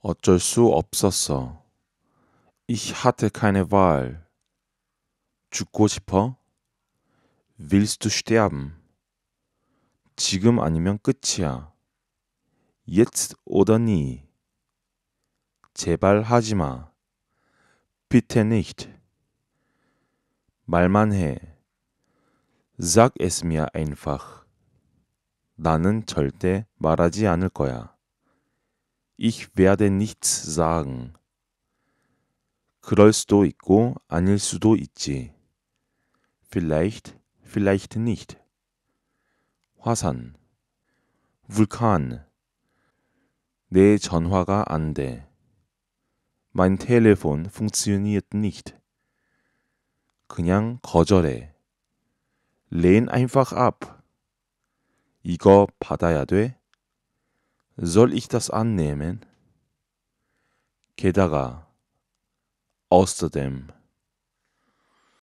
어쩔 수 없었어. Ich hatte keine Wahl. 죽고 싶어? Willst du sterben? 지금 아니면 끝이야. Jetzt oder nie. 제발 하지 마. Bitte nicht. 말만 해. Sag es mir einfach. 나는 절대 말하지 않을 거야. Ich werde nichts sagen. 그럴 수도 있고 아닐 수도 있지. Vielleicht, vielleicht nicht. 화산, Vulkan. 내 전화가 안 돼. Mein Telefon funktioniert nicht. 그냥 거절해. Lehn einfach ab. 이거 받아야 돼. Soll ich das annehmen? Kedara. Außerdem